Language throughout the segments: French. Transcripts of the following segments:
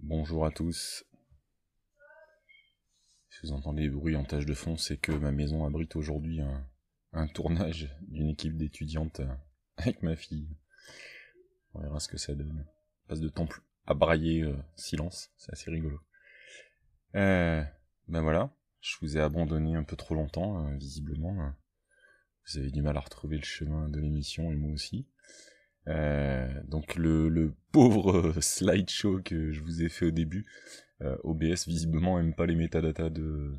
Bonjour à tous. Si vous entendez des bruits en tâche de fond, c'est que ma maison abrite aujourd'hui un, tournage d'une équipe d'étudiantes euh, avec ma fille. On verra ce que ça donne. passe de temps à brailler euh, silence, c'est assez rigolo. Euh, ben voilà, je vous ai abandonné un peu trop longtemps, visiblement. Vous avez du mal à retrouver le chemin de l'émission et moi aussi. Euh, donc le, le pauvre euh, slideshow que je vous ai fait au début, euh, OBS visiblement aime pas les métadatas de,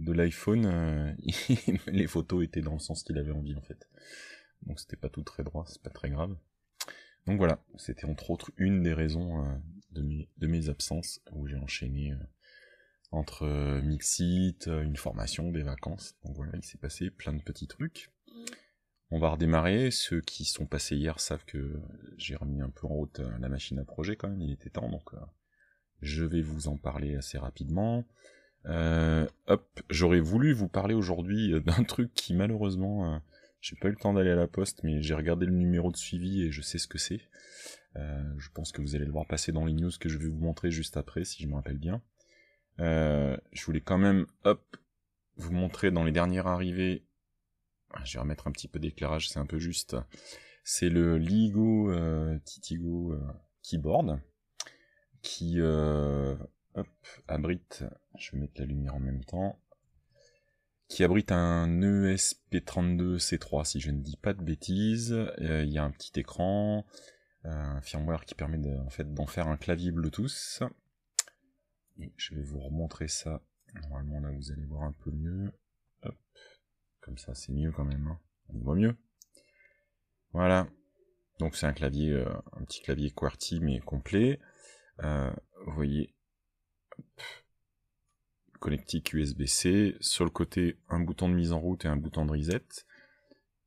de l'iPhone. Euh, les photos étaient dans le sens qu'il avait envie en fait. Donc c'était pas tout très droit, c'est pas très grave. Donc voilà, c'était entre autres une des raisons de de, mes, absences où j'ai enchaîné entre Mixit, une formation, des vacances. Donc voilà, il s'est passé plein de petits trucs. Mm. On va redémarrer. Ceux qui sont passés hier savent que j'ai remis un peu en route euh, la machine à projet quand même. Il était temps, donc euh, je vais vous en parler assez rapidement. Euh, hop, j'aurais voulu vous parler aujourd'hui d'un truc qui malheureusement, j'ai pas eu le temps d'aller à la poste, mais j'ai regardé le numéro de suivi et je sais ce que c'est. je pense que vous allez le voir passer dans les news que je vais vous montrer juste après, si je me rappelle bien. je voulais quand même, hop, vous montrer dans les dernières arrivées ah, je vais remettre un petit peu d'éclairage, c'est un peu juste. C'est le Ligo euh, Titigo euh, Keyboard qui euh, abrite, je vais mettre la lumière en même temps, qui abrite un ESP32C3 si je ne dis pas de bêtises. Il y a un petit écran, un firmware qui permet en fait d'en faire un clavier Bluetooth. Et je vais vous remontrer ça. Normalement là vous allez voir un peu mieux. Hop. Comme ça, c'est mieux quand même. Hein. On voit mieux. Voilà. Donc c'est un clavier, euh, un petit clavier QWERTY mais complet. Euh, vous voyez, connectique USB-C. Sur le côté, un bouton de mise en route et un bouton de reset.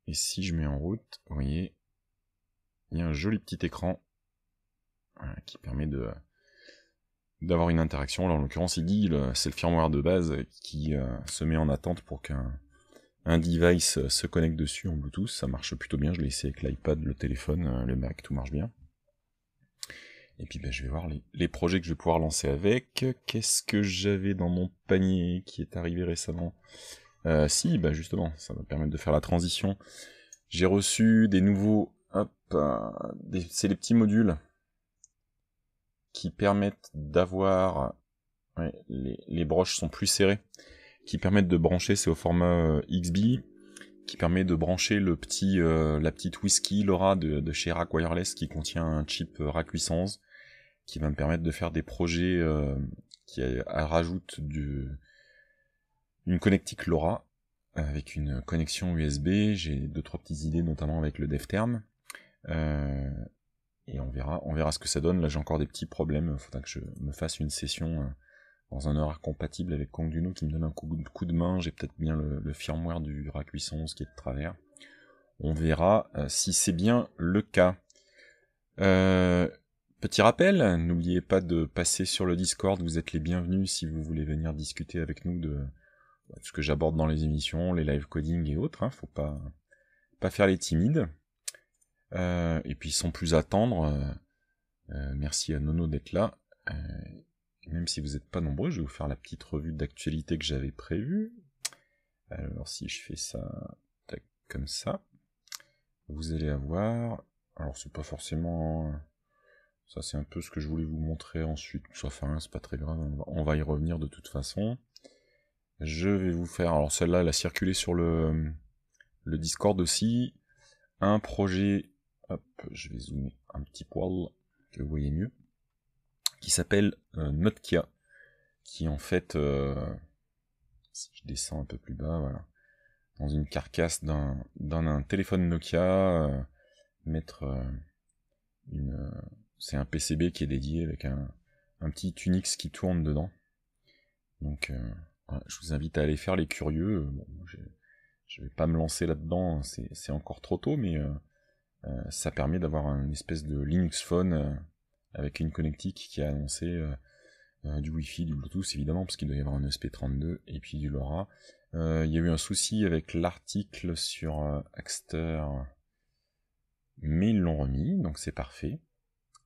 Et si je mets en route, vous voyez, il y a un joli petit écran qui permet de d'avoir une interaction. Là, en l'occurrence, il dit c'est le firmware de base qui euh, se met en attente pour qu'un un device euh, se connecte dessus en Bluetooth, ça marche plutôt bien, je l'ai essayé avec l'iPad, le téléphone, euh, le Mac, tout marche bien. Et puis bah, je vais voir les, projets que je vais pouvoir lancer avec. Qu'est-ce que j'avais dans mon panier qui est arrivé récemment euh, Si, ben justement, ça va permettre de faire la transition. J'ai reçu des nouveaux... c'est les petits modules qui permettent d'avoir... les broches sont plus serrées qui permettent de brancher, c'est au format euh, XB, qui permet de brancher le petit, euh, la petite whisky LoRa de, chez Rack Wireless qui contient un chip Rack 811 qui va me permettre de faire des projets euh, qui rajoute du, une connectique LoRa avec une connexion USB. J'ai deux trois petites idées notamment avec le DevTerm. Euh, et on verra, on verra ce que ça donne. Là j'ai encore des petits problèmes. il Faudra que je me fasse une session dans un horaire compatible avec Kongduno qui me donne un coup, de main. J'ai peut-être bien le, firmware du RAC 811 qui est de travers. On verra euh, si c'est bien le cas. Euh, petit rappel, n'oubliez pas de passer sur le Discord. Vous êtes les bienvenus si vous voulez venir discuter avec nous de, ce que j'aborde dans les émissions, les live coding et autres. Hein. Faut pas, pas faire les timides. Euh, et puis sans plus attendre, merci à Nono d'être là même si vous n'êtes pas nombreux, je vais vous faire la petite revue d'actualité que j'avais prévue. Alors si je fais ça comme ça, vous allez avoir. Alors c'est pas forcément. Ça c'est un peu ce que je voulais vous montrer ensuite. Enfin, c'est pas très grave, on va y revenir de toute façon. Je vais vous faire. Alors celle-là, elle a circulé sur le, le Discord aussi. Un projet. Hop, je vais zoomer un petit poil que vous voyez mieux qui s'appelle Nokia, euh, qui en fait, euh, si je descends un peu plus bas, voilà, dans une carcasse d'un téléphone Nokia, euh, mettre une, c'est un PCB qui est dédié avec un, petit Unix qui tourne dedans. Donc, je vous invite à aller faire les curieux. je je vais pas me lancer là-dedans, hein, c'est encore trop tôt, mais ça permet d'avoir une espèce de Linux Phone avec une connectique qui a annoncé euh, euh, du Wi-Fi, du Bluetooth évidemment, parce qu'il doit y avoir un ESP32 et puis du LoRa. Euh, il y a eu un souci avec l'article sur Axter, mais ils l'ont remis, donc c'est parfait.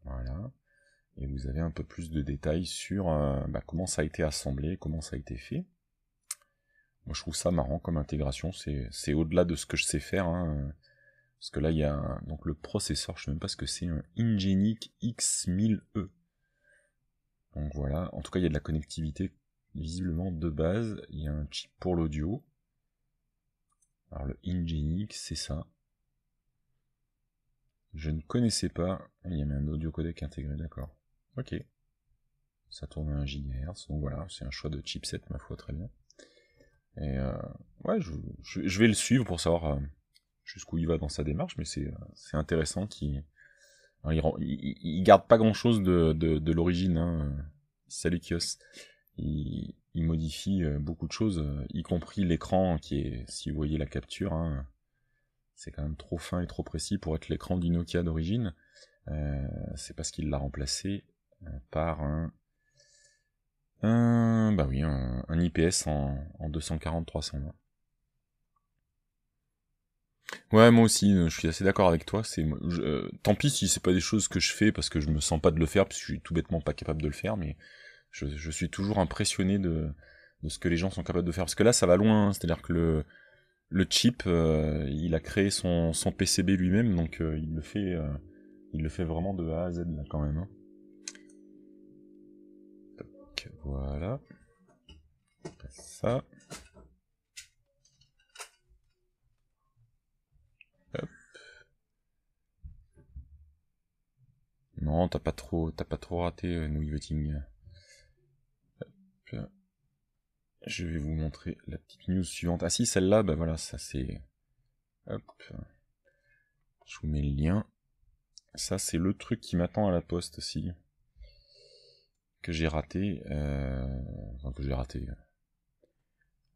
Voilà. Et vous avez un peu plus de détails sur bah, comment ça a été assemblé, comment ça a été fait. Moi je trouve ça marrant comme intégration, c'est au-delà de ce que je sais faire. Hein. Parce que là, il y a donc le processeur, je ne sais même pas ce que c'est, un Ingenic X1000E. E. Donc voilà, en tout cas, il y a de la connectivité visiblement de base. Il y a un chip pour l'audio. Alors le Ingenic, c'est ça. Je ne connaissais pas. Ah, il y a même un audio codec intégré, d'accord. Ok. Ça tourne à 1 GHz, donc voilà, c'est un choix de chipset, ma foi, très bien. Et euh, ouais, je, vais le suivre pour savoir euh, jusqu'où il va dans sa démarche, mais c'est intéressant qu'il hein, il, garde pas grand chose de, l'origine. Hein. Salut Kios. Il, modifie euh, beaucoup de choses, euh, y compris l'écran qui est, si vous voyez la capture, hein, c'est quand même trop fin et trop précis pour être l'écran du Nokia d'origine. Euh, c'est parce qu'il l'a remplacé par un, bah oui, un, IPS en, en 240-320. Ouais, moi aussi, euh, je suis assez d'accord avec toi. C'est, euh, tant pis si c'est pas des choses que je fais parce que je me sens pas de le faire, parce que je suis tout bêtement pas capable de le faire, mais je, suis toujours impressionné de, ce que les gens sont capables de faire. Parce que là, ça va loin, hein, c'est-à-dire que le, chip, euh, il a créé son, PCB lui-même, donc il le fait, il le fait vraiment de A à Z là quand même. Hein. voilà, ça. t'as pas trop, t'as pas trop raté euh, nous Voting. Euh, euh, je vais vous montrer la petite news suivante. Ah si, celle-là, ben voilà, ça c'est. Hop. Je vous mets le lien. Ça c'est le truc qui m'attend à la poste aussi. Que j'ai raté. Enfin, que j'ai raté.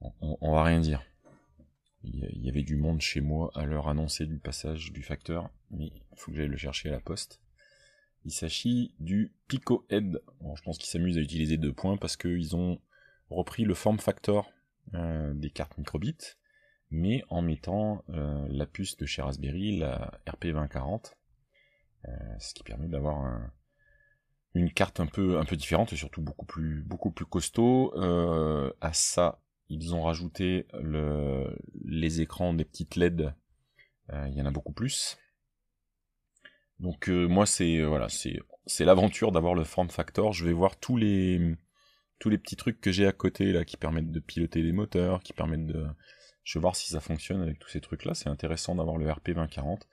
On, on va rien dire. Il y avait du monde chez moi à l'heure annoncée du passage du facteur, mais il faut que j'aille le chercher à la poste. Il s'agit du Pico Head. je pense qu'ils s'amusent à utiliser deux points parce qu'ils ont repris le form factor euh, des cartes microbit, mais en mettant euh, la puce de chez Raspberry, la RP2040, euh, ce qui permet d'avoir une carte un peu, différente et surtout beaucoup plus, beaucoup plus costaud. à ça, ils ont rajouté les écrans des petites LED, il y en a beaucoup plus. Donc euh, moi c'est euh, voilà c'est c'est l'aventure d'avoir le form factor. Je vais voir tous les tous les petits trucs que j'ai à côté là qui permettent de piloter les moteurs, qui permettent de je vais voir si ça fonctionne avec tous ces trucs là. C'est intéressant d'avoir le RP 2040.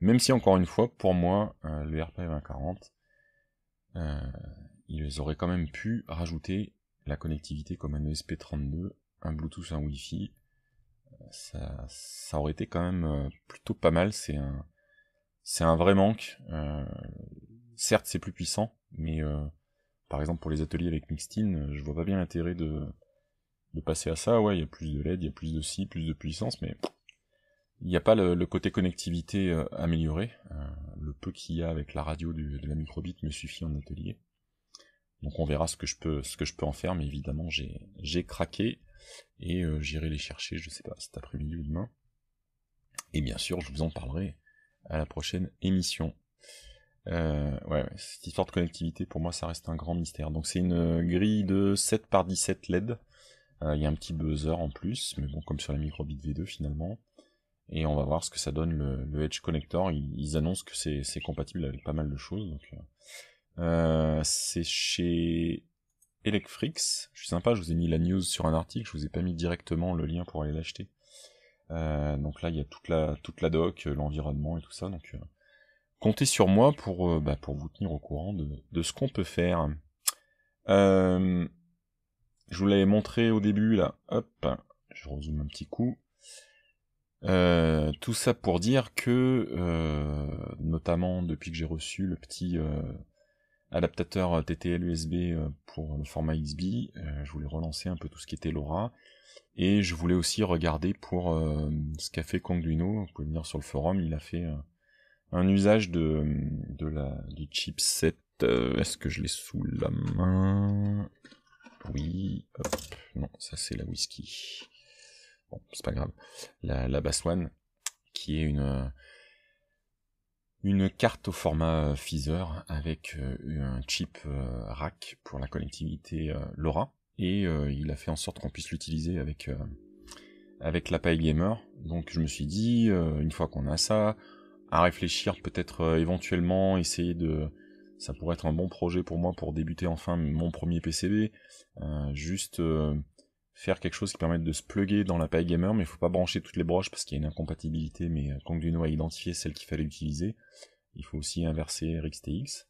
Même si encore une fois pour moi euh, le RP 2040 ils auraient quand même pu rajouter la connectivité comme un ESP32, un Bluetooth, un Wi-Fi. Ça, ça aurait été quand même plutôt pas mal. C'est un c'est un vrai manque. Euh, certes, c'est plus puissant, mais euh, par exemple pour les ateliers avec Mixtine, euh, je vois pas bien l'intérêt de, passer à ça. Ouais, il y a plus de LED, il y a plus de si, plus de puissance, mais il n'y a pas le, côté connectivité amélioré. le peu qu'il y a avec la radio de la microbit me suffit en atelier. Donc on verra ce que je peux, ce que je peux en faire, mais évidemment j'ai craqué et j'irai les chercher, je sais pas, cet après-midi ou demain. Et bien sûr, je vous en parlerai à la prochaine émission. Euh, ouais, cette histoire de connectivité, pour moi, ça reste un grand mystère. Donc c'est une euh, grille de 7 par 17 LED. Euh, il y a un petit buzzer en plus, mais bon, comme sur la microbit V2 finalement. Et on va voir ce que ça donne le, Edge Connector. Ils, annoncent que c'est compatible avec pas mal de choses. c'est chez Electrix. Je suis sympa, je vous ai mis la news sur un article, je vous ai pas mis directement le lien pour aller l'acheter. Euh, donc là, il y a toute la, doc, euh, l'environnement et tout ça. Donc euh, comptez sur moi bah, pour, vous tenir au courant de, ce qu'on peut faire. je vous l'avais montré au début là. Hop, je rezoome un petit coup. tout ça pour dire que, notamment depuis que j'ai reçu le petit adaptateur TTL USB pour le format XB, je voulais relancer un peu tout ce qui était LoRa. Et je voulais aussi regarder pour euh, ce qu'a fait Conduino, Vous pouvez venir sur le forum, il a fait euh, un usage de, du chipset. Euh, est-ce que je l'ai sous la main Oui. Hop. Non, ça c'est la whisky. Bon, c'est pas grave. La, la Bass qui est une une carte au format Feezer avec un chip rack pour la connectivité LoRa et euh, il a fait en sorte qu'on puisse l'utiliser avec, euh, avec la paille gamer. Donc je me suis dit, euh, une fois qu'on a ça, à réfléchir peut-être éventuellement, essayer de... Ça pourrait être un bon projet pour moi pour débuter enfin mon premier PCB. juste faire quelque chose qui permette de se plugger dans la paille gamer, mais il ne faut pas brancher toutes les broches parce qu'il y a une incompatibilité, mais on a identifier celle qu'il fallait utiliser. Il faut aussi inverser RxTX.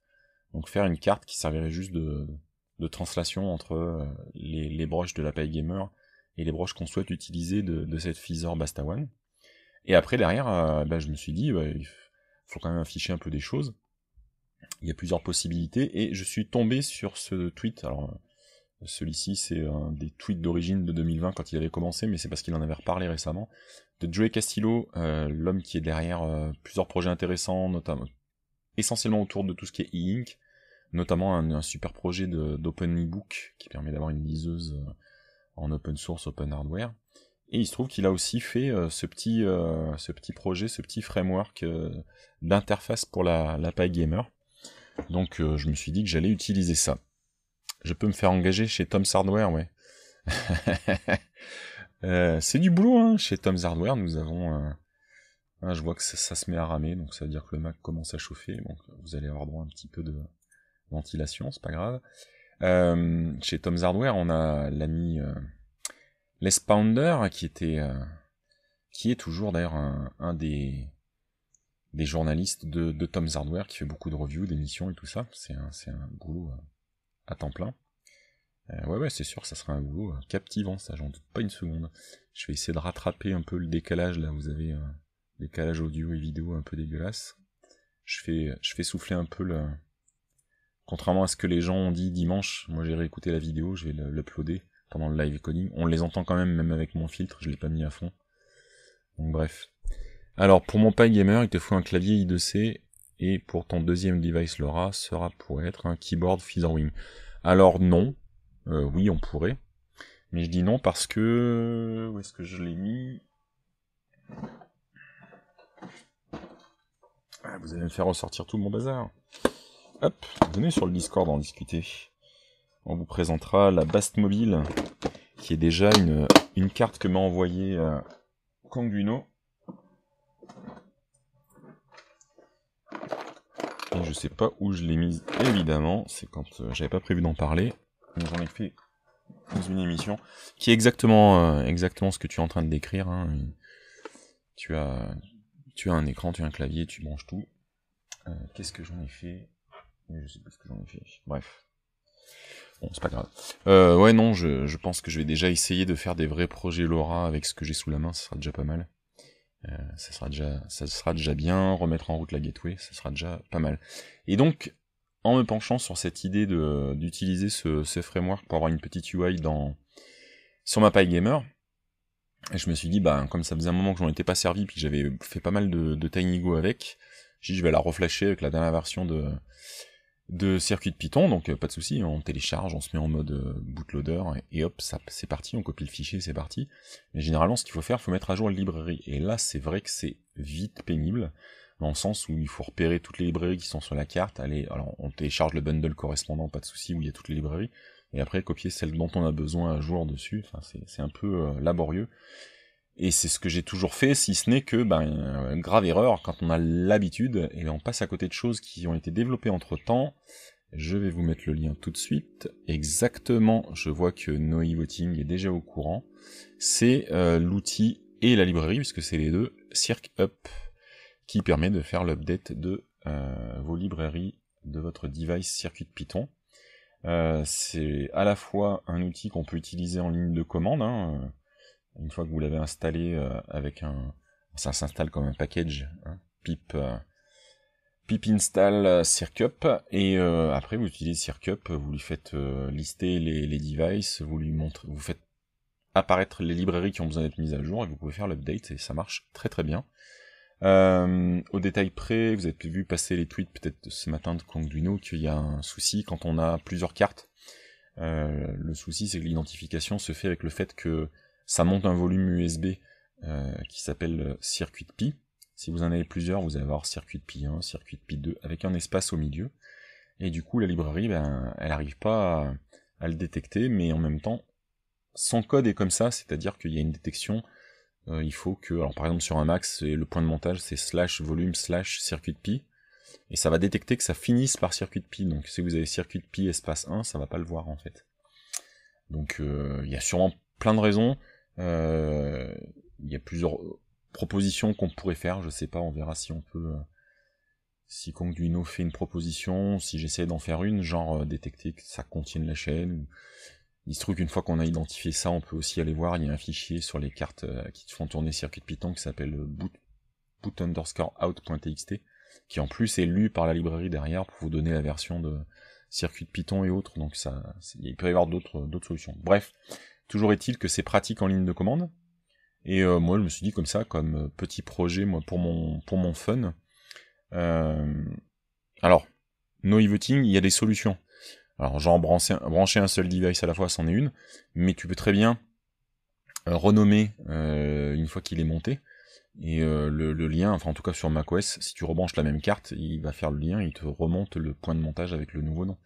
Donc faire une carte qui servirait juste de, de translation entre euh, les, broches de l'API Gamer et les broches qu'on souhaite utiliser de, cette Feather Bastawan. Et après, derrière, euh, bah, je me suis dit, bah, il faut quand même afficher un peu des choses. Il y a plusieurs possibilités, et je suis tombé sur ce tweet. Alors, euh, celui-ci, c'est un des tweets d'origine de 2020 quand il avait commencé, mais c'est parce qu'il en avait reparlé récemment. De Joey Castillo, l'homme qui est derrière plusieurs projets intéressants, notamment essentiellement autour de tout ce qui est e-ink, notamment un, super projet d'open ebook qui permet d'avoir une liseuse euh, en open source, open hardware. Et il se trouve qu'il a aussi fait euh, ce, petit, euh, ce petit projet, ce petit framework d'interface pour la, la Gamer. Donc je me suis dit que j'allais utiliser ça. Je peux me faire engager chez Tom's Hardware, ouais. c'est du boulot hein, chez Tom's Hardware. Nous avons. Ah, je vois que ça, se met à ramer, donc ça veut dire que le Mac commence à chauffer. Donc vous allez avoir droit à un petit peu de, ventilation, c'est pas grave. Euh, chez Tom's Hardware, on a l'ami Lespounder, Les qui était, euh, qui est toujours d'ailleurs un, des, des journalistes de, Tom's Hardware, qui fait beaucoup de reviews, d'émissions et tout ça. C'est un, c'est un boulot euh, à temps plein. ouais, ouais, c'est sûr, ça sera un boulot captivant, ça, j'en doute pas une seconde. Je vais essayer de rattraper un peu le décalage, là, vous avez décalage audio et vidéo un peu dégueulasse. Je fais, je fais souffler un peu le, Contrairement à ce que les gens ont dit dimanche, moi j'ai réécouté la vidéo, je vais l'uploader pendant le live coding. On les entend quand même, même avec mon filtre, je ne l'ai pas mis à fond. Donc bref. Alors pour mon gamer, il te faut un clavier I2C et pour ton deuxième device Laura, sera pour être un keyboard Featherwing. Alors non, euh, oui on pourrait, mais je dis non parce que où est-ce que je l'ai mis ah, Vous allez me faire ressortir tout mon bazar. Hop, venez sur le Discord en discuter. On vous présentera la Bast Mobile, qui est déjà une, carte que m'a envoyée euh, Kanguino. Et je sais pas où je l'ai mise, évidemment, c'est quand euh, j'avais pas prévu d'en parler. J'en ai fait dans une émission, qui est exactement, euh, exactement ce que tu es en train de décrire. Hein. Tu, as, tu as un écran, tu as un clavier, tu branches tout. Euh, qu'est-ce que j'en ai fait je sais plus ce que j'en ai fait. Bref. Bon, c'est pas grave. Euh, ouais, non, je, pense que je vais déjà essayer de faire des vrais projets Laura avec ce que j'ai sous la main, ça sera déjà pas mal. Euh, ça, sera déjà, ça sera déjà bien, remettre en route la gateway, ça sera déjà pas mal. Et donc, en me penchant sur cette idée d'utiliser ce, framework pour avoir une petite UI dans, sur ma paille gamer, je me suis dit, bah, comme ça faisait un moment que j'en étais pas servi, puis j'avais fait pas mal de, de Tiny avec, je vais la reflasher avec la dernière version de, de circuit de Python, donc euh, pas de souci, on télécharge, on se met en mode euh, bootloader, et, hop, c'est parti, on copie le fichier, c'est parti. Mais généralement, ce qu'il faut faire, il faut mettre à jour les librairies. Et là, c'est vrai que c'est vite pénible, dans le sens où il faut repérer toutes les librairies qui sont sur la carte, aller, alors on télécharge le bundle correspondant, pas de souci, où il y a toutes les librairies, et après copier celles dont on a besoin à jour dessus, enfin, c'est un peu euh, laborieux. Et c'est ce que j'ai toujours fait, si ce n'est que, ben, une euh, grave erreur, quand on a l'habitude, et eh on passe à côté de choses qui ont été développées entre temps. Je vais vous mettre le lien tout de suite. Exactement, je vois que Noé Voting est déjà au courant. C'est euh, l'outil et la librairie, puisque c'est les deux, Cirque Up, qui permet de faire l'update de euh, vos librairies de votre device circuit Python. c'est à la fois un outil qu'on peut utiliser en ligne de commande, hein, une fois que vous l'avez installé euh, avec un... Ça s'installe comme un package, hein. pip, euh, pip install euh, circup, et après vous utilisez circup, vous lui faites lister les, les devices, vous lui montrez, vous faites apparaître les librairies qui ont besoin d'être mises à jour et vous pouvez faire l'update et ça marche très très bien. au détail près, vous avez vu passer les tweets peut-être ce matin de Conduino qu'il y a un souci quand on a plusieurs cartes. le souci c'est que l'identification se fait avec le fait que ça monte un volume USB euh, qui s'appelle euh, circuit pi. Si vous en avez plusieurs, vous allez avoir circuit pi 1, circuit pi 2, avec un espace au milieu. Et du coup, la librairie, ben, elle n'arrive pas à, le détecter, mais en même temps, son code est comme ça, c'est-à-dire qu'il y a une détection. Euh, il faut que, alors par exemple sur un max, le point de montage, c'est slash volume slash circuit pi, et ça va détecter que ça finisse par circuit pi. Donc si vous avez circuit pi espace 1, ça ne va pas le voir en fait. Donc il y a sûrement plein de raisons. Euh, il y a plusieurs propositions qu'on pourrait faire. Je sais pas, on verra si on peut. Euh, si Conduino fait une proposition, si j'essaie d'en faire une, genre euh, détecter que ça contienne la chaîne. Il se trouve qu'une fois qu'on a identifié ça, on peut aussi aller voir, il y a un fichier sur les cartes qui font tourner circuit Python qui s'appelle boot, underscore out.txt, qui en plus est lu par la librairie derrière pour vous donner la version de circuit Python et autres, donc ça, il peut y avoir d'autres solutions. Bref, Toujours est-il que c'est pratique en ligne de commande. Et euh, moi, je me suis dit comme ça, comme euh, petit projet moi, pour, mon, pour mon fun. Euh, alors, no il y a des solutions. Alors, genre brancher, un seul device à la fois, c'en est une. Mais tu peux très bien renommer une fois qu'il est monté. Et le, le, lien, enfin en tout cas sur macOS, si tu rebranches la même carte, il va faire le lien, il te remonte le point de montage avec le nouveau nom.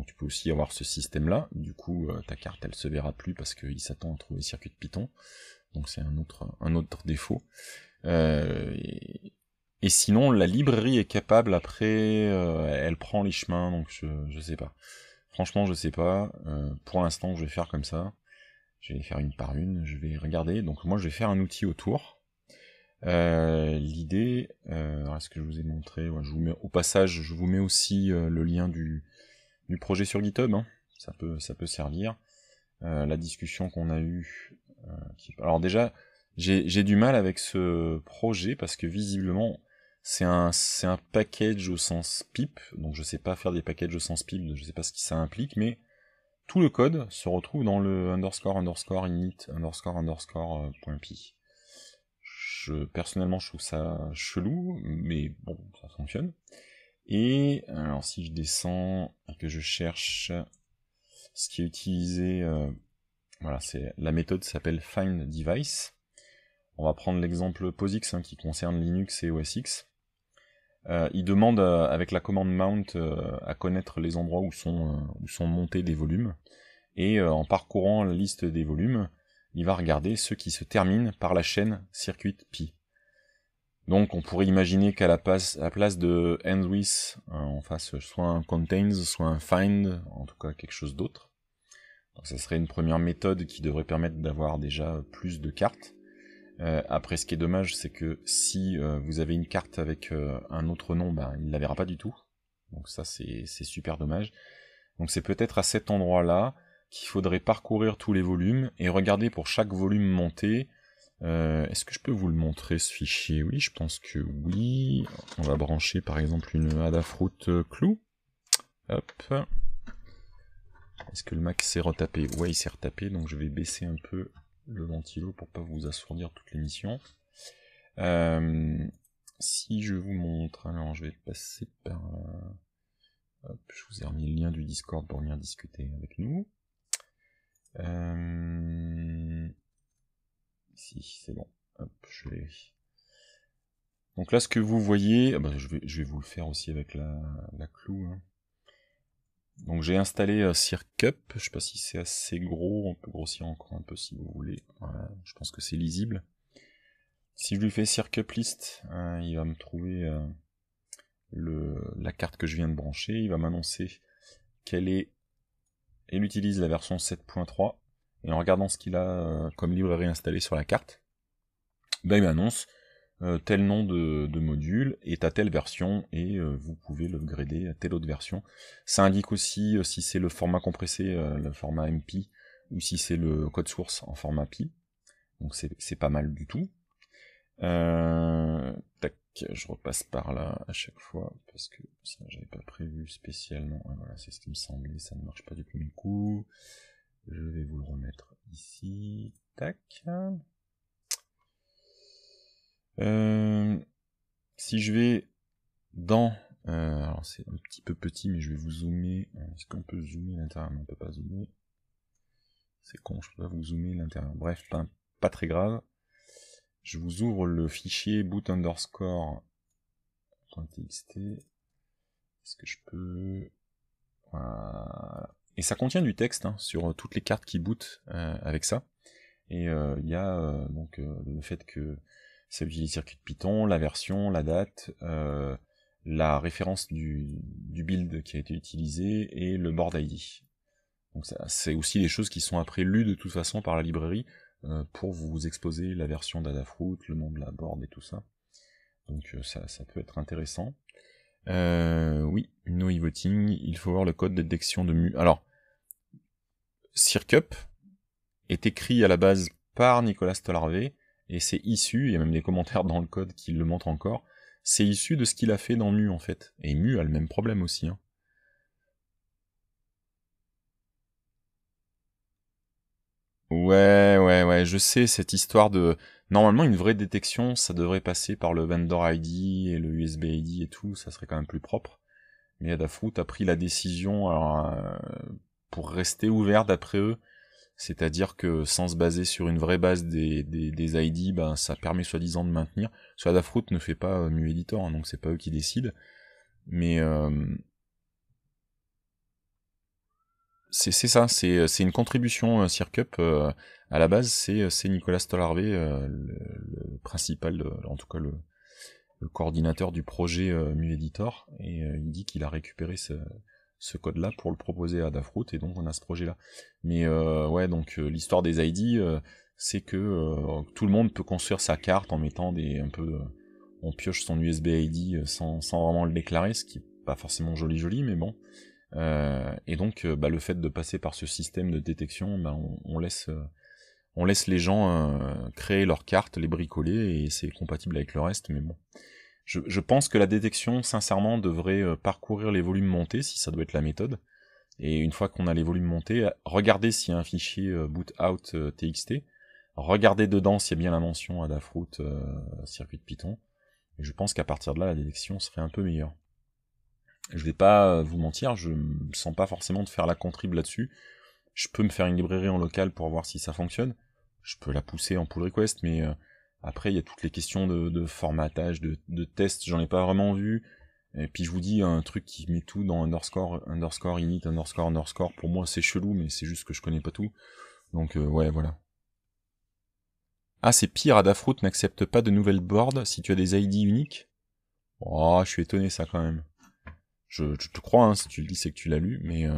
Donc tu peux aussi avoir ce système-là. Du coup, euh, ta carte, elle se verra plus parce qu'il s'attend à trouver circuit de Python. Donc c'est un autre, un autre défaut. Euh, et, sinon, la librairie est capable, après, euh, elle prend les chemins, donc je, je sais pas. Franchement, je sais pas. pour l'instant, je vais faire comme ça. Je vais faire une par une, je vais regarder. Donc moi, je vais faire un outil autour. l'idée, est-ce que je vous ai montré je vous mets, Au passage, je vous mets aussi le lien du, du projet sur GitHub, hein. ça, peut, ça peut servir. Euh, la discussion qu'on a eue. Euh, alors déjà, j'ai du mal avec ce projet parce que visiblement, c'est un, un package au sens pip, donc je sais pas faire des packages au sens pip, je ne sais pas ce que ça implique, mais tout le code se retrouve dans le underscore underscore init underscore underscore euh, point pi. Je, personnellement, je trouve ça chelou, mais bon, ça fonctionne. Et alors si je descends et que je cherche ce qui est utilisé, euh, voilà, c'est la méthode s'appelle find device. On va prendre l'exemple POSIX hein, qui concerne Linux et OS X. Euh, il demande euh, avec la commande mount à connaître les endroits où sont, où sont montés des volumes. Et en parcourant la liste des volumes, il va regarder ceux qui se terminent par la chaîne circuit pi. Donc on pourrait imaginer qu'à la, place de end with, on fasse soit un contains, soit un find, en tout cas quelque chose d'autre. Donc ça serait une première méthode qui devrait permettre d'avoir déjà plus de cartes. Euh, après ce qui est dommage c'est que si euh, vous avez une carte avec euh, un autre nom, ben, il ne la verra pas du tout. Donc ça c'est super dommage. Donc c'est peut-être à cet endroit là qu'il faudrait parcourir tous les volumes et regarder pour chaque volume monté euh, est-ce que je peux vous le montrer ce fichier Oui, je pense que oui. On va brancher par exemple une Adafruit euh, clou. Hop. Est-ce que le Mac s'est retapé Oui, il s'est retapé, donc je vais baisser un peu le ventilo pour pas vous assourdir toute l'émission. Euh, si je vous montre, alors je vais passer par... Hop, je vous ai remis le lien du Discord pour venir discuter avec nous. Euh... Si, c'est bon. Donc là, ce que vous voyez, ah ben, je, vais, vous le faire aussi avec la, cloue. clou. Hein. Donc j'ai installé euh, Circup, je sais pas si c'est assez gros, on peut grossir encore un peu si vous voulez. je pense que c'est lisible. Si je lui fais Circup List, hein, il va me trouver euh, la carte que je viens de brancher, il va m'annoncer quelle est... Elle utilise la version 7.3 et en regardant ce qu'il a euh, comme librairie installée sur la carte, ben, il m'annonce euh, tel nom de, module est à telle version et euh, vous pouvez le à telle autre version. Ça indique aussi si c'est le format compressé, le format MP, ou si c'est le code source en format PI. Donc c'est pas mal du tout. tac, je repasse par là à chaque fois parce que ça j'avais pas prévu spécialement. voilà, c'est ce qui me semblait, ça ne marche pas du premier coup. Je vais vous le remettre ici. Tac. Euh, si je vais dans... Euh, alors c'est un petit peu petit, mais je vais vous zoomer. Euh, est-ce qu'on peut zoomer l'intérieur on peut pas zoomer. C'est con, je peux pas vous zoomer l'intérieur. Bref, pas, ben, pas, très grave. Je vous ouvre le fichier boot underscore .txt. Est-ce que je peux... Voilà. Et ça contient du texte hein, sur euh, toutes les cartes qui bootent euh, avec ça. Et euh, il y a donc le fait que ça utilise circuit de Python, la version, la date, la référence du, du, build qui a été utilisé et le board ID. Donc c'est aussi des choses qui sont après lues de toute façon par la librairie pour vous exposer la version d'Adafruit, le nom de la board et tout ça. Donc ça, peut être intéressant. Euh, oui, no voting il faut voir le code de détection de mu. Alors, Circup est écrit à la base par Nicolas Stolarvé, et c'est issu, il y a même des commentaires dans le code qui le montrent encore, c'est issu de ce qu'il a fait dans Mu en fait. Et Mu a le même problème aussi. Hein. Ouais, ouais, ouais, je sais, cette histoire de... Normalement, une vraie détection, ça devrait passer par le vendor ID et le USB ID et tout, ça serait quand même plus propre. Mais Adafruit a pris la décision euh, pour rester ouvert d'après eux, c'est-à-dire que sans se baser sur une vraie base des, des, des ID, ben, ça permet soi-disant de maintenir. Soit Adafruit ne fait pas euh, mu editor, hein, donc c'est pas eux qui décident. Mais euh, c'est ça, c'est euh, une contribution Circup. Euh, euh, à la base, c'est Nicolas Stolarvé, le, principal, en tout cas le, coordinateur du projet MuEditor, et il dit qu'il a récupéré ce, code-là pour le proposer à Dafroot, et donc on a ce projet-là. Mais ouais, donc l'histoire des ID, c'est que tout le monde peut construire sa carte en mettant des un peu, on pioche son USB ID sans, sans vraiment le déclarer, ce qui est pas forcément joli joli, mais bon. Euh, et donc, euh, bah, le fait de passer par ce système de détection, bah, on, laisse, euh, on laisse les gens euh, créer leurs cartes, les bricoler, et c'est compatible avec le reste. Mais bon, je, je, pense que la détection, sincèrement, devrait parcourir les volumes montés, si ça doit être la méthode. Et une fois qu'on a les volumes montés, regardez s'il y a un fichier bootout.txt txt, regardez dedans s'il y a bien la mention Adafruit euh, circuit Python. Et je pense qu'à partir de là, la détection serait un peu meilleure. Je vais pas euh, vous mentir, je me sens pas forcément de faire la contrib là-dessus. Je peux me faire une librairie en local pour voir si ça fonctionne. Je peux la pousser en pull request, mais euh, après, il y a toutes les questions de, formatage, de, test, tests, j'en ai pas vraiment vu. Et puis je vous dis un truc qui met tout dans underscore, underscore, init, underscore, underscore. Pour moi, c'est chelou, mais c'est juste que je connais pas tout. Donc euh, ouais, voilà. Ah, c'est pire, Adafruit n'accepte pas de nouvelles boards si tu as des ID uniques. Oh, je suis étonné ça quand même. Je, te crois, hein, si tu le dis, c'est que tu l'as lu, mais... Euh,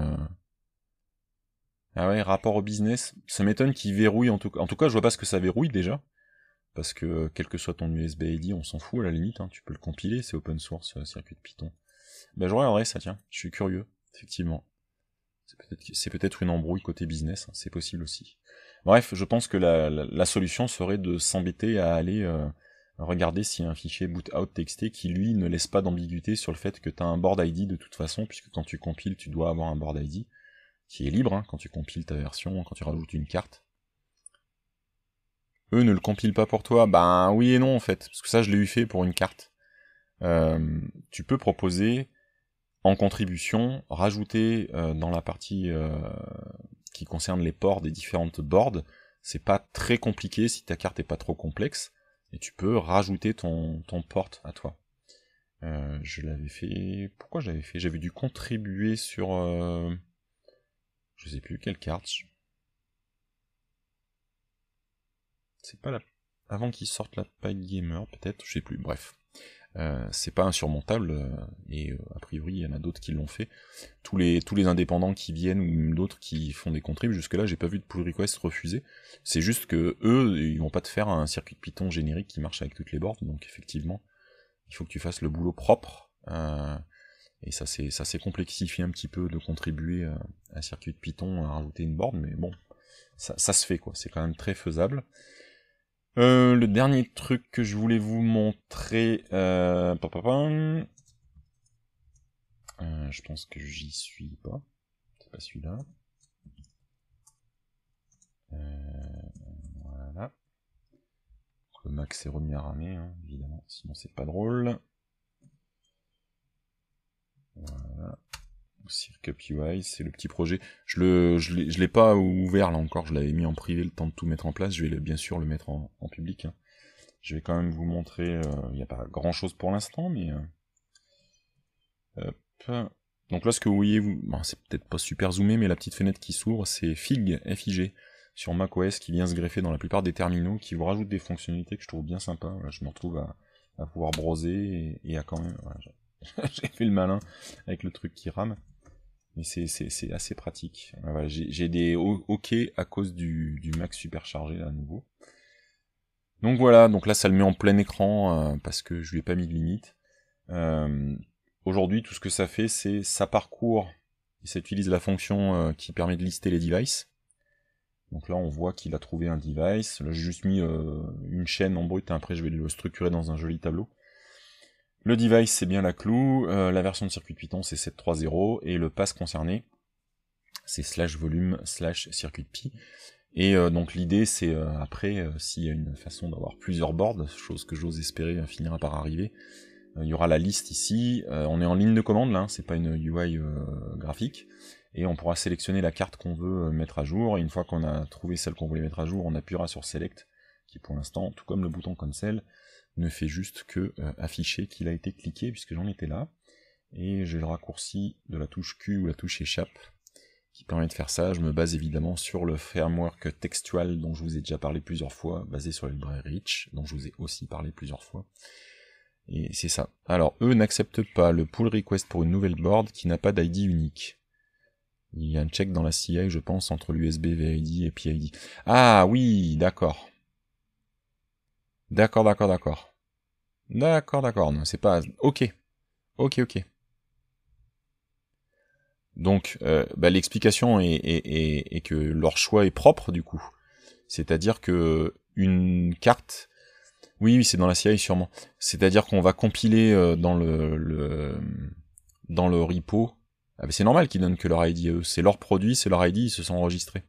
ah ouais, rapport au business, ça m'étonne qu'il verrouille, en tout, en tout cas, je vois pas ce que ça verrouille déjà, parce que euh, quel que soit ton USB ID, on s'en fout à la limite, hein, tu peux le compiler, c'est open source, euh, circuit de Python. ben je regarderai ça, tiens, je suis curieux, effectivement. C'est peut-être peut une embrouille côté business, hein, c'est possible aussi. Bref, je pense que la, la, solution serait de s'embêter à aller... Regardez s'il y a un fichier texté qui lui ne laisse pas d'ambiguïté sur le fait que tu as un board ID de toute façon, puisque quand tu compiles, tu dois avoir un board ID qui est libre hein, quand tu compiles ta version, quand tu rajoutes une carte. Eux ne le compilent pas pour toi, ben oui et non en fait, parce que ça je l'ai eu fait pour une carte. Euh, tu peux proposer en contribution, rajouter euh, dans la partie euh, qui concerne les ports des différentes boards, c'est pas très compliqué si ta carte est pas trop complexe et tu peux rajouter ton, porte à toi. Euh, je l'avais fait. Pourquoi j'avais fait J'avais dû contribuer sur. Euh... Je sais plus quelle carte. C'est pas la. Avant qu'il sorte la paille gamer, peut-être, je sais plus, bref. Euh, c'est pas insurmontable, euh, et euh, a priori, il y en a d'autres qui l'ont fait. Tous les, tous les indépendants qui viennent, ou d'autres qui font des contribs, jusque-là, j'ai pas vu de pull request refusé. C'est juste que eux, ils vont pas te faire un circuit de Python générique qui marche avec toutes les boards, donc effectivement, il faut que tu fasses le boulot propre. et ça s'est, ça s'est complexifié un petit peu de contribuer à un circuit de Python à rajouter une borne, mais bon, ça, ça se fait quoi, c'est quand même très faisable. Euh, le dernier truc que je voulais vous montrer... Euh, euh, je pense que j'y suis pas. C'est pas celui-là. voilà. Le max est remis à ramer, hein, évidemment. Sinon, c'est pas drôle. Cirque PY, c'est le petit projet. Je ne l'ai, pas ouvert là encore, je l'avais mis en privé le temps de tout mettre en place, je vais bien sûr le mettre en, public. Hein. Je vais quand même vous montrer, euh, il n'y a pas grand chose pour l'instant, mais... Euh, Donc là, ce que vous voyez, c'est peut-être pas super zoomé, mais la petite fenêtre qui s'ouvre, c'est FIG, FIG, sur macOS, qui vient se greffer dans la plupart des terminaux, qui vous rajoute des fonctionnalités que je trouve bien sympa. je me retrouve à, pouvoir broser et, à quand même... j'ai fait le malin avec le truc qui rame mais c'est assez pratique. J'ai des OK à cause du, Mac superchargé à nouveau. Donc voilà, donc là ça le met en plein écran euh, parce que je lui ai pas mis de limite. Euh, aujourd'hui, tout ce que ça fait, c'est ça parcourt et ça utilise la fonction euh, qui permet de lister les devices. Donc là, on voit qu'il a trouvé un device. Là, j'ai juste mis une chaîne en brut. Après, je vais le structurer dans un joli tableau. Le device, c'est bien la clou, euh, la version de circuit Python, c'est 7.3.0, et le pass concerné, c'est slash volume slash circuit pi. Et euh, donc l'idée, c'est euh, après, s'il y a une façon d'avoir plusieurs boards, chose que j'ose espérer finira par arriver, il y aura la liste ici, on est en ligne de commande là, hein, c'est pas une UI graphique, et on pourra sélectionner la carte qu'on veut mettre à jour, et une fois qu'on a trouvé celle qu'on voulait mettre à jour, on appuiera sur Select, qui pour l'instant, tout comme le bouton Cancel, ne fait juste que euh, afficher qu'il a été cliqué puisque j'en étais là. Et j'ai le raccourci de la touche Q ou la touche échappe qui permet de faire ça. Je me base évidemment sur le framework textual dont je vous ai déjà parlé plusieurs fois, basé sur le librairie Rich, dont je vous ai aussi parlé plusieurs fois. Et c'est ça. Alors, eux n'acceptent pas le pull request pour une nouvelle board qui n'a pas d'ID unique. Il y a un check dans la CI, je pense, entre l'USB, VID et PID. Ah oui, d'accord. D'accord, d'accord, d'accord. D'accord, d'accord. Non, c'est pas. Ok. Ok, ok. Donc, euh, bah, l'explication est, que leur choix est propre, du coup. C'est-à-dire que une carte. Oui, oui, c'est dans la CI sûrement. C'est-à-dire qu'on va compiler euh, dans le, dans le repo. Ah, c'est normal qu'ils donnent que leur ID. E. C'est leur produit, c'est leur ID, e, ils se sont enregistrés.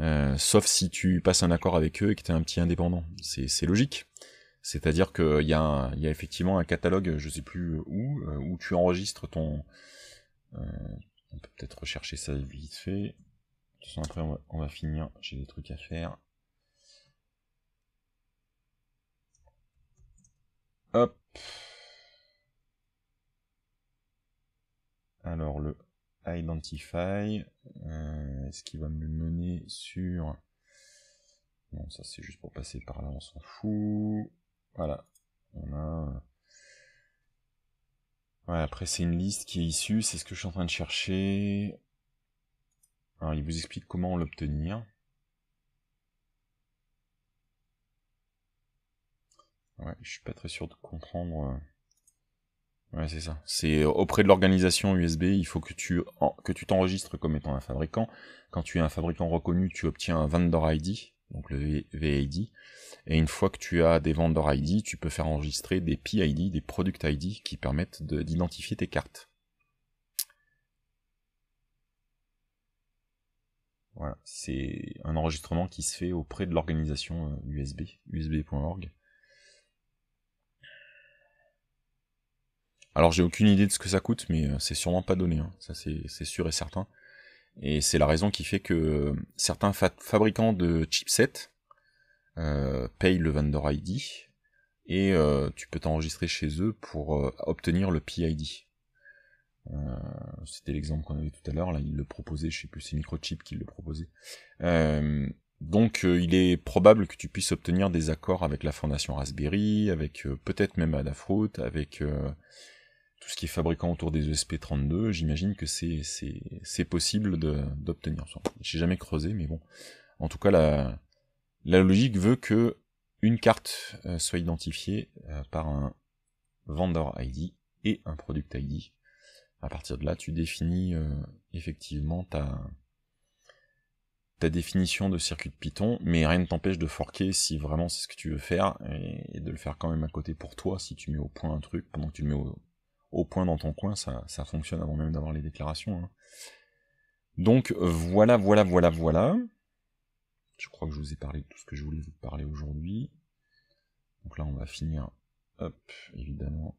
Euh, sauf si tu passes un accord avec eux et que tu es un petit indépendant. C'est logique. C'est-à-dire qu'il y, a effectivement un catalogue, je ne sais plus où, euh, où tu enregistres ton... Euh, on peut peut-être rechercher ça vite fait. De toute façon, après, on va finir. J'ai des trucs à faire. Hop. Alors, le Identify, euh, est-ce qu'il va me mener sur... Non, ça c'est juste pour passer par là, on s'en fout. Voilà, on euh, après c'est une liste qui est issue, c'est ce que je suis en train de chercher. Alors, il vous explique comment l'obtenir. Ouais, je suis pas très sûr de comprendre. Euh, Ouais, c'est ça. C'est euh, auprès de l'organisation USB, il faut que tu que tu t'enregistres comme étant un fabricant. Quand tu es un fabricant reconnu, tu obtiens un vendor ID, donc le VID. Et une fois que tu as des vendor ID, tu peux faire enregistrer des PID, des product ID qui permettent d'identifier tes cartes. Voilà, c'est un enregistrement qui se fait auprès de l'organisation USB, euh, usb.org. Alors j'ai aucune idée de ce que ça coûte, mais euh, c'est sûrement pas donné, hein. ça c'est sûr et certain. Et c'est la raison qui fait que euh, certains fabricants de chipsets euh, payent le vendor ID et euh, tu peux t'enregistrer chez eux pour obtenir le PID. C'était l'exemple qu'on avait tout à l'heure, là ils le proposaient, je sais plus, c'est Microchip qui le proposait. donc il est probable que tu puisses obtenir des accords avec la fondation Raspberry, avec peut-être même Adafruit, avec tout ce qui est fabricant autour des ESP32, j'imagine que c'est, c'est, possible d'obtenir. Je j'ai jamais creusé, mais bon. En tout cas, la, la logique veut que une carte euh, soit identifiée euh, par un vendor ID et un product ID. À partir de là, tu définis euh, effectivement ta, ta définition de circuit de Python, mais rien ne t'empêche de forquer si vraiment c'est ce que tu veux faire et, et, de le faire quand même à côté pour toi si tu mets au point un truc pendant que tu le mets au, au point dans ton coin, ça, ça fonctionne avant même d'avoir les déclarations. Hein. Donc voilà, voilà, voilà, voilà. Je crois que je vous ai parlé de tout ce que je voulais vous parler aujourd'hui. Donc là, on va finir. Hop, évidemment.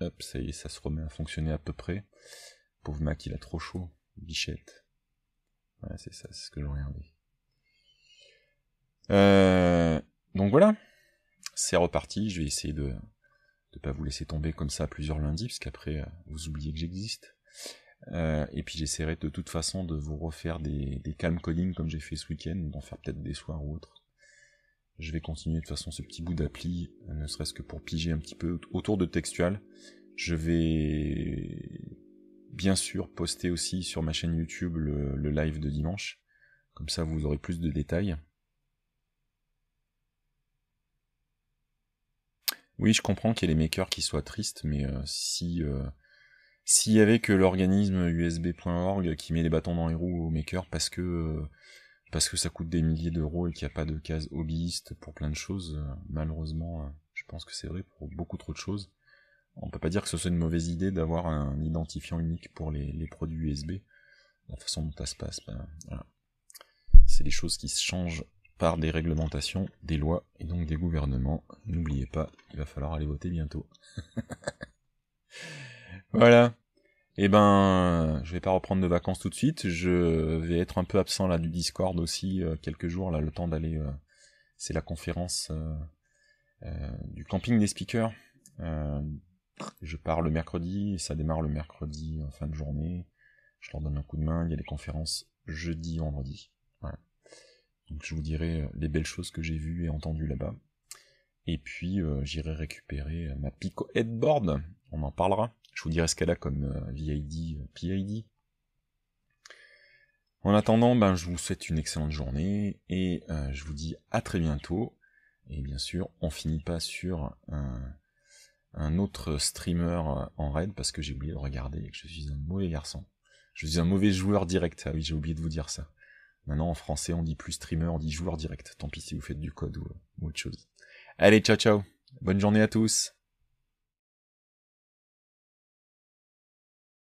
Hop, ça y est, ça se remet à fonctionner à peu près. Pauvre Mac, il a trop chaud. Bichette. Voilà, c'est ça, c'est ce que je regardais. Euh, donc voilà. C'est reparti, je vais essayer de, de pas vous laisser tomber comme ça plusieurs lundis, parce qu'après euh, vous oubliez que j'existe. Euh, et puis j'essaierai de toute façon de vous refaire des, calmes calm coding comme j'ai fait ce week-end, d'en faire peut-être des soirs ou autres. Je vais continuer de toute façon ce petit bout d'appli, euh, ne serait-ce que pour piger un petit peu autour de Textual. Je vais bien sûr poster aussi sur ma chaîne YouTube le live de dimanche. Comme ça vous aurez plus de détails. Oui, je comprends qu'il y ait les makers qui soient tristes, mais euh, si euh, s'il y avait que l'organisme usb.org qui met les bâtons dans les roues aux makers parce que euh, parce que ça coûte des milliers d'euros et qu'il n'y a pas de case hobbyiste pour plein de choses, malheureusement, je pense que c'est vrai pour beaucoup trop de choses. On peut pas dire que ce soit une mauvaise idée d'avoir un identifiant unique pour les, produits USB. La façon dont ça se passe, ben, voilà. c'est des choses qui se changent par des réglementations, des lois et donc des gouvernements. N'oubliez pas, il va falloir aller voter bientôt. voilà. Eh ben, je vais pas reprendre de vacances tout de suite. Je vais être un peu absent là du Discord aussi euh, quelques jours là, le temps d'aller. Euh, c'est la conférence euh, du camping des speakers. je pars le mercredi, ça démarre le mercredi en fin de journée. Je leur donne un coup de main. Il y a des conférences jeudi, vendredi. Donc je vous dirai euh, les belles choses que j'ai vues et entendues là-bas. Et puis euh, j'irai récupérer euh, ma Pico Headboard, on en parlera. Je vous dirai ce qu'elle a comme VID, PID. En attendant, ben, je vous souhaite une excellente journée et je vous dis à très bientôt. Et bien sûr, on finit pas sur un, un autre streamer en raid parce que j'ai oublié de regarder et que je suis un mauvais garçon. Je suis un mauvais joueur direct. Ah oui, j'ai oublié de vous dire ça. Maintenant, en français, on dit plus streamer, on dit joueur direct. Tant pis si vous faites du code ou, autre chose. Allez, ciao ciao. Bonne journée à tous.